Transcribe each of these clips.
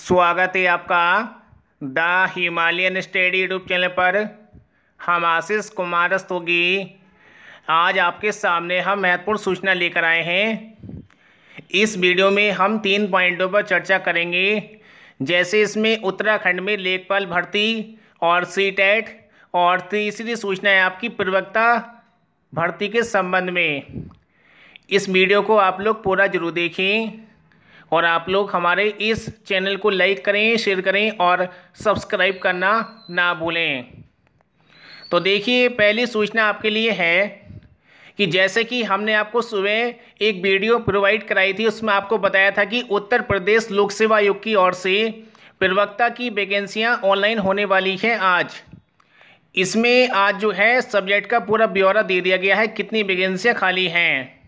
स्वागत है आपका the Himalayan study YouTube channel पर हम आशीष कुमार स्तोगी आज आपके सामने हम महत्वपूर्ण सूचना लेकर आए हैं इस वीडियो में हम तीन पॉइंटों पर चर्चा करेंगे जैसे इसमें उत्तराखंड में लेखपाल भर्ती और सी टेट और तीसरी सूचना है आपकी प्रवक्ता भर्ती के संबंध में इस वीडियो को आप लोग पूरा जरूर देखें और आप लोग हमारे इस चैनल को लाइक करें शेयर करें और सब्सक्राइब करना ना भूलें तो देखिए पहली सूचना आपके लिए है कि जैसे कि हमने आपको सुबह एक वीडियो प्रोवाइड कराई थी उसमें आपको बताया था कि उत्तर प्रदेश लोक सेवा आयोग की ओर से प्रवक्ता की वैकेंसियाँ ऑनलाइन होने वाली हैं आज इसमें आज जो है सब्जेक्ट का पूरा ब्यौरा दे दिया गया है कितनी वैकेंसियाँ खाली हैं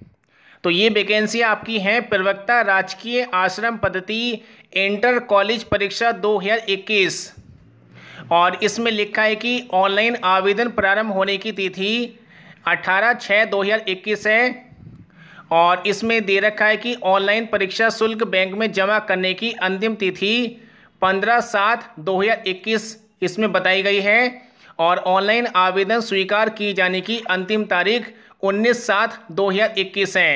तो ये वैकेंसी आपकी हैं प्रवक्ता राजकीय आश्रम पद्धति इंटर कॉलेज परीक्षा 2021 और इसमें लिखा है कि ऑनलाइन आवेदन प्रारंभ होने की तिथि 18 छः 2021 है और इसमें दे रखा है कि ऑनलाइन परीक्षा शुल्क बैंक में जमा करने की अंतिम तिथि 15 सात 2021 इसमें बताई गई है और ऑनलाइन आवेदन स्वीकार किए जाने की अंतिम तारीख उन्नीस सात दो हज़ार इक्कीस है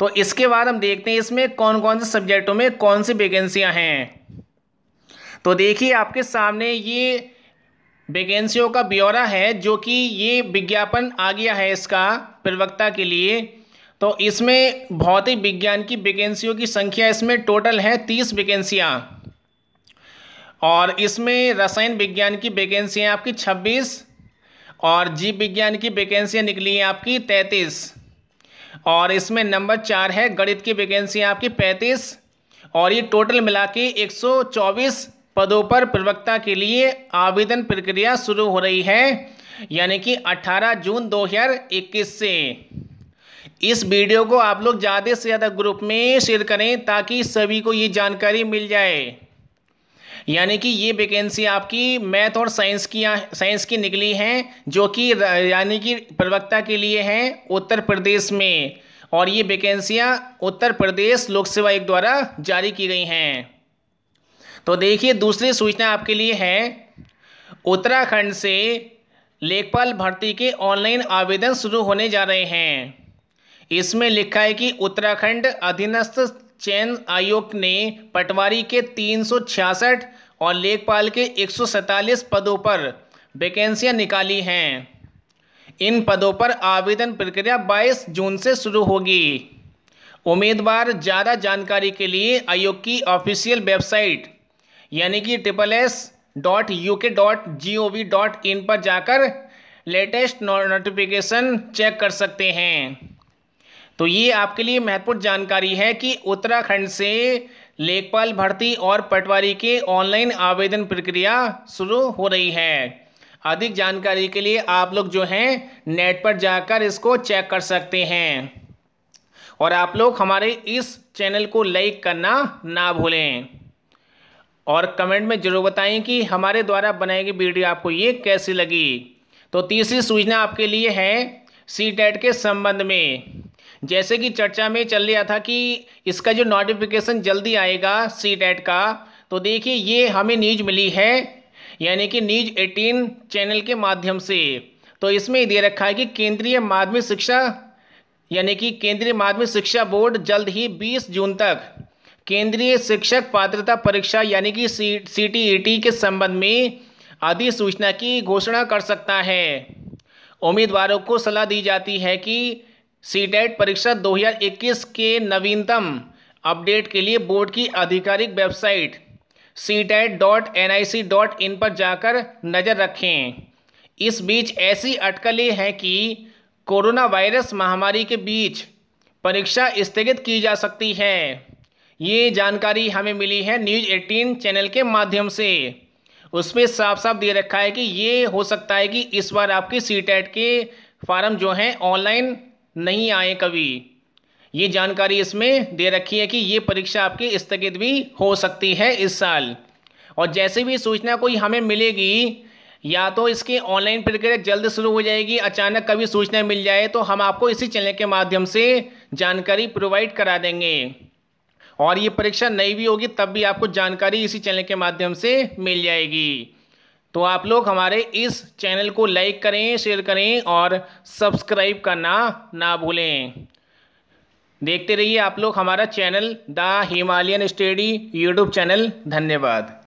तो इसके बाद हम देखते हैं इसमें कौन कौन से सब्जेक्टों में कौन सी वैकेंसियां हैं तो देखिए आपके सामने ये वैकेंसियों का ब्यौरा है जो कि ये विज्ञापन आ गया है इसका प्रवक्ता के लिए तो इसमें भौतिक विज्ञान की वैकेंसियों की संख्या इसमें टोटल है तीस वैकेंसियाँ और इसमें रसायन विज्ञान की है आपकी छब्बीस और जीव विज्ञान की वैकेंसी निकली हैं आपकी तैंतीस और इसमें नंबर चार है गणित की वैकेंसियाँ आपकी पैंतीस और ये टोटल मिला के एक पदों पर प्रवक्ता के लिए आवेदन प्रक्रिया शुरू हो रही है यानी कि 18 जून 2021 से इस वीडियो को आप लोग ज़्यादा से ज़्यादा ग्रुप में शेयर करें ताकि सभी को ये जानकारी मिल जाए यानी कि ये वैकेंसी आपकी मैथ और साइंस की साइंस की निकली हैं जो कि यानी कि प्रवक्ता के लिए हैं उत्तर प्रदेश में और ये वैकेंसियाँ उत्तर प्रदेश लोक सेवा आयोग द्वारा जारी की गई हैं तो देखिए दूसरी सूचना आपके लिए है उत्तराखंड से लेखपाल भर्ती के ऑनलाइन आवेदन शुरू होने जा रहे हैं इसमें लिखा है कि उत्तराखंड अधीनस्थ चयन आयोग ने पटवारी के तीन और लेखपाल के एक पदों पर वैकेंसियाँ निकाली हैं इन पदों पर आवेदन प्रक्रिया 22 जून से शुरू होगी उम्मीदवार ज़्यादा जानकारी के लिए आयोग की ऑफिशियल वेबसाइट यानी कि triple S dot U K dot G O V dot in पर जाकर लेटेस्ट नोटिफिकेशन चेक कर सकते हैं तो ये आपके लिए महत्वपूर्ण जानकारी है कि उत्तराखंड से लेखपाल भर्ती और पटवारी के ऑनलाइन आवेदन प्रक्रिया शुरू हो रही है अधिक जानकारी के लिए आप लोग जो हैं नेट पर जाकर इसको चेक कर सकते हैं और आप लोग हमारे इस चैनल को लाइक करना ना भूलें और कमेंट में ज़रूर बताएं कि हमारे द्वारा बनाई गई वीडियो आपको ये कैसी लगी तो तीसरी सूचना आपके लिए है सी e के संबंध में जैसे कि चर्चा में चल रहा था कि इसका जो नोटिफिकेशन जल्दी आएगा सी डेट का तो देखिए ये हमें न्यूज मिली है यानी कि न्यूज एटीन चैनल के माध्यम से तो इसमें दे रखा है कि केंद्रीय माध्यमिक शिक्षा यानी कि केंद्रीय माध्यमिक शिक्षा बोर्ड जल्द ही 20 जून तक केंद्रीय शिक्षक पात्रता परीक्षा यानी कि सी सी e के संबंध में अधिसूचना की घोषणा कर सकता है उम्मीदवारों को सलाह दी जाती है कि सी टेट परीक्षा 2021 के नवीनतम अपडेट के लिए बोर्ड की आधिकारिक website C TET dot N I C dot in पर जाकर नज़र रखें इस बीच ऐसी अटकलें हैं कि कोरोना वायरस महामारी के बीच परीक्षा स्थगित की जा सकती है ये जानकारी हमें मिली है न्यूज 18 चैनल के माध्यम से उसमें साफ साफ दे रखा है कि ये हो सकता है कि इस बार आपकी सी के फार्म जो हैं ऑनलाइन नहीं आए कभी ये जानकारी इसमें दे रखी है कि ये परीक्षा आपकी स्थगित भी हो सकती है इस साल और जैसे भी सूचना कोई हमें मिलेगी या तो इसकी ऑनलाइन प्रक्रिया जल्द शुरू हो जाएगी अचानक कभी सूचना मिल जाए तो हम आपको इसी चैनल के माध्यम से जानकारी प्रोवाइड करा देंगे और ये परीक्षा नई भी होगी तब भी आपको जानकारी इसी चैनल के माध्यम से मिल जाएगी तो आप लोग हमारे इस चैनल को लाइक करें शेयर करें और सब्सक्राइब करना ना भूलें देखते रहिए आप लोग हमारा channel the Himalayan study YouTube channel धन्यवाद